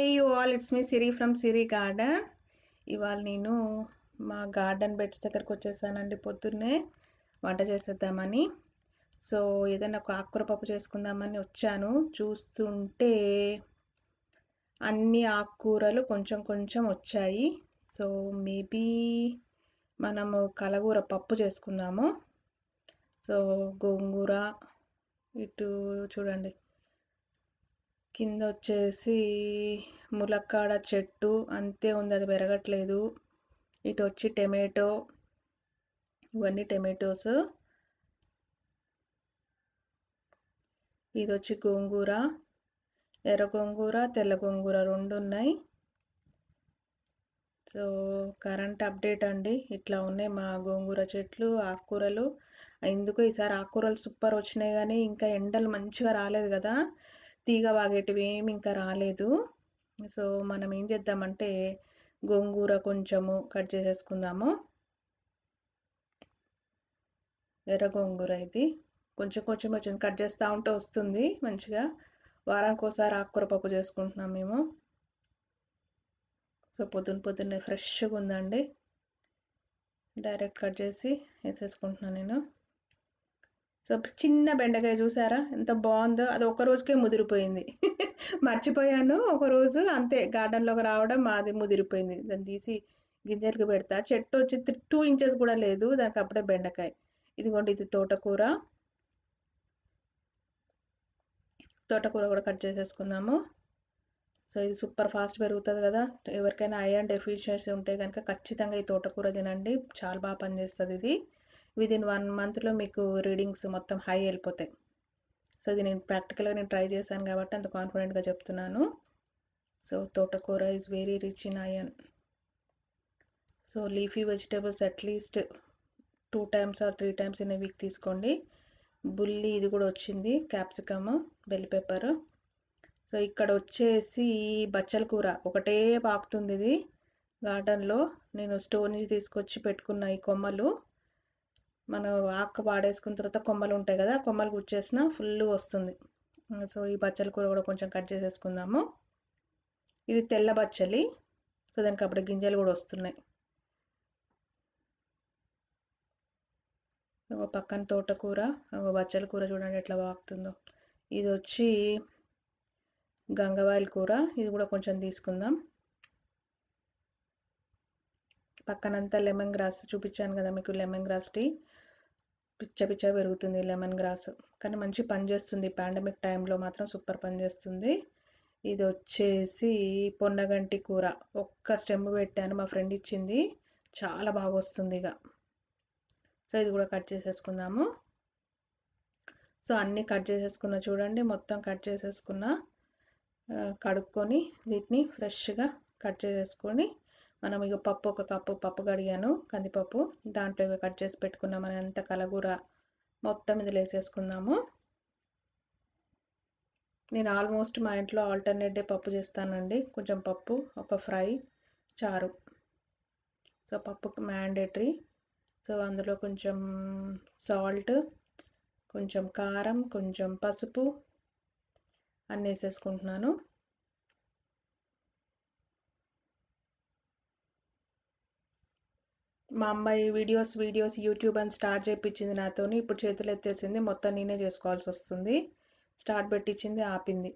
Hey you all it's me Siri from Siri garden ఇవాళ నేను మా గార్డెన్ బెడ్స్ దగ్గరకు వచ్చేసానండి పొద్దున్నే వంట చేసేద్దామని సో ఏదైనా ఒక ఆకుకూర పప్పు చేసుకుందామని వచ్చాను చూస్తుంటే అన్ని ఆకుకూరలు కొంచెం కొంచెం వచ్చాయి సో మేబీ మనము కలగూర పప్పు చేసుకుందాము సో గోంగూర ఇటు చూడండి కింద వచ్చేసి ములక్కాడ చెట్టు అంతే ఉంది అది పెరగట్లేదు ఇటు వచ్చి టమాటో ఇవన్నీ టమాటోస్ ఇది వచ్చి గోంగూర ఎర్ర గోంగూర తెల్ల గోంగూర రెండు ఉన్నాయి సో కరెంట్ అప్డేట్ అండి ఇట్లా ఉన్నాయి మా గోంగూర చెట్లు ఆకుకూరలు ఎందుకో ఈసారి ఆకుకూరలు సూపర్ వచ్చినాయి కానీ ఇంకా ఎండలు మంచిగా రాలేదు కదా తీగ వాగేటివి ఏమి ఇంకా రాలేదు సో మనం ఏం చేద్దామంటే గోంగూర కొంచెము కట్ చేసేసుకుందాము ఎర్ర గోంగూర ఇది కొంచెం కొంచెం కొంచెం కట్ చేస్తూ ఉంటే వస్తుంది మంచిగా వారానికి ఒకసారి ఆకుకూర పప్పు చేసుకుంటున్నాం మేము సో పొద్దున పొద్దున్నే ఫ్రెష్గా ఉందండి డైరెక్ట్ కట్ చేసి వేసేసుకుంటున్నాను నేను సో చిన్న బెండకాయ చూసారా ఎంత బాగుందో అది ఒక రోజుకే ముదిరిపోయింది మర్చిపోయాను ఒక రోజు అంతే గార్డెన్లోకి రావడం మాది ముదిరిపోయింది దాన్ని తీసి గింజలకు పెడతా చెట్టు వచ్చి టూ ఇంచెస్ కూడా లేదు దానికి అప్పుడే బెండకాయ ఇదిగోండి ఇది తోటకూర తోటకూర కూడా కట్ చేసేసుకుందాము సో ఇది సూపర్ ఫాస్ట్ పెరుగుతుంది కదా ఎవరికైనా ఐరన్ డెఫిషియన్సీ ఉంటే కనుక ఖచ్చితంగా ఈ తోటకూర తినండి చాలా బాగా పనిచేస్తుంది ఇది విదిన్ వన్ మంత్లో మీకు రీడింగ్స్ మొత్తం హై వెళ్ళిపోతాయి సో ఇది నేను ప్రాక్టికల్గా నేను ట్రై చేశాను కాబట్టి అంత కాన్ఫిడెంట్గా చెప్తున్నాను సో తోటకూర is very rich in iron so leafy vegetables at least two times or three times in week తీసుకోండి బుల్లి ఇది కూడా వచ్చింది క్యాప్సికమ్ బెల్ పెప్పర్ సో ఇక్కడ వచ్చేసి బచ్చల కూర ఒకటే పాకుతుంది ఇది గార్డెన్లో నేను స్టోర్ నుంచి తీసుకొచ్చి పెట్టుకున్న ఈ కొమ్మలు మనం ఆక్క వాడేసుకున్న తర్వాత కొమ్మలు ఉంటాయి కదా కొమ్మలు గుచ్చేసిన ఫుల్ వస్తుంది సో ఈ బచ్చలి కూర కూడా కొంచెం కట్ చేసేసుకుందాము ఇది తెల్ల బచ్చలి సో దానికి అప్పుడు గింజలు కూడా వస్తున్నాయి ఒక పక్కన తోటకూర ఒక బచ్చల కూర చూడండి ఎట్లా బాగుతుందో ఇది వచ్చి గంగవాయిల్ కూర ఇది కూడా కొంచెం తీసుకుందాం పక్కనంతా లెమన్ గ్రాస్ చూపించాను కదా మీకు లెమన్ గ్రాస్ టీ పిచ్చ పిచ్చ పెరుగుతుంది లెమన్ గ్రాస్ కానీ మంచి పని చేస్తుంది పాండమిక్ టైంలో మాత్రం సూపర్ పని చేస్తుంది ఇది వచ్చేసి పొన్నగంటి కూర ఒక్క స్టెమ్ పెట్టాను మా ఫ్రెండ్ ఇచ్చింది చాలా బాగా వస్తుంది ఇక సో ఇది కూడా కట్ చేసేసుకుందాము సో అన్నీ కట్ చేసేసుకున్న చూడండి మొత్తం కట్ చేసేసుకున్న కడుక్కొని వీటిని ఫ్రెష్గా కట్ చేసేసుకొని మనం ఇక పప్పు ఒక కప్పు పప్పు కడిగాను కందిపప్పు దాంట్లో ఇక కట్ చేసి పెట్టుకున్నాం అంత కలగూర మొత్తం ఇది వేసేసుకుందాము నేను ఆల్మోస్ట్ మా ఇంట్లో ఆల్టర్నేట్ డే పప్పు చేస్తానండి కొంచెం పప్పు ఒక ఫ్రై చారు సో పప్పుకి మ్యాండేటరీ సో అందులో కొంచెం సాల్ట్ కొంచెం కారం కొంచెం పసుపు అన్నీ వేసేసుకుంటున్నాను మా అమ్మాయి వీడియోస్ వీడియోస్ యూట్యూబ్ అని స్టార్ట్ చేయించింది నాతో ఇప్పుడు చేతులు ఎత్తేసింది మొత్తం నేనే చేసుకోవాల్సి వస్తుంది స్టార్ట్ పెట్టించింది ఆపింది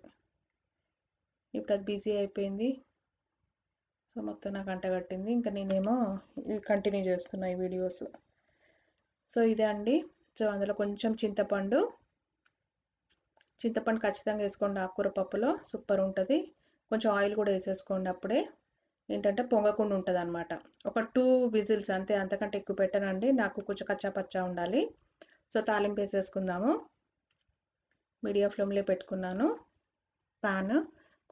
ఇప్పుడు అది బిజీ అయిపోయింది సో మొత్తం నాకు అంటగట్టింది ఇంకా నేనేమో కంటిన్యూ చేస్తున్నా ఈ వీడియోస్ సో ఇదే అండి సో అందులో కొంచెం చింతపండు చింతపండు ఖచ్చితంగా వేసుకోండి ఆకుకూర పప్పులో సూపర్ ఉంటుంది కొంచెం ఆయిల్ కూడా వేసేసుకోండి అప్పుడే ఏంటంటే పొంగకుండా ఉంటుంది అనమాట ఒక టూ విజిల్స్ అంతే అంతకంటే ఎక్కువ పెట్టనండి నాకు కొంచెం కచ్చాపచ్చా ఉండాలి సో తాలింపు వేసేసుకుందాము మీడియం ఫ్లేమ్లో పెట్టుకున్నాను ప్యాన్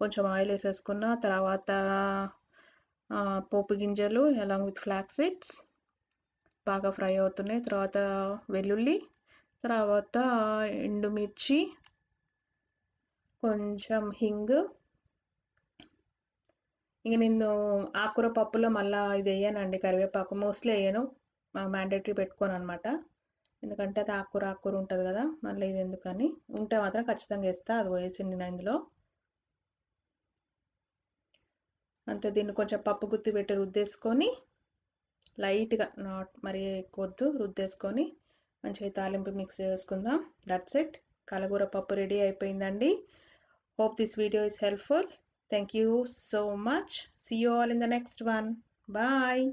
కొంచెం ఆయిల్ వేసేసుకున్న తర్వాత పోపు గింజలు అలాంగ్ విత్ ఫ్లాక్ సీడ్స్ బాగా ఫ్రై అవుతున్నాయి తర్వాత వెల్లుల్లి తర్వాత ఎండుమిర్చి కొంచెం హింగ్ ఇంక నేను ఆకుకూర పప్పులో మళ్ళీ ఇది వేయనండి కరివేపాకు మోస్ట్లీ వేయను మ్యాండేటరీ పెట్టుకోను అనమాట ఎందుకంటే అది ఆకుర ఆకుర ఉంటుంది కదా మళ్ళీ ఇది ఎందుకని ఉంటే మాత్రం ఖచ్చితంగా వేస్తా అది వేసింది నేను ఇందులో అంతే దీన్ని కొంచెం పప్పు గుత్తి పెట్టి రుద్దేసుకొని లైట్గా నాట్ మరీ ఎక్కువద్దు రుద్దేసుకొని మంచిగా తాలింపు మిక్స్ చేసుకుందాం దట్స్ ఇట్ కలగూర పప్పు రెడీ అయిపోయిందండి hope this video is helpful Thank you so much. See you all in the next one. Bye.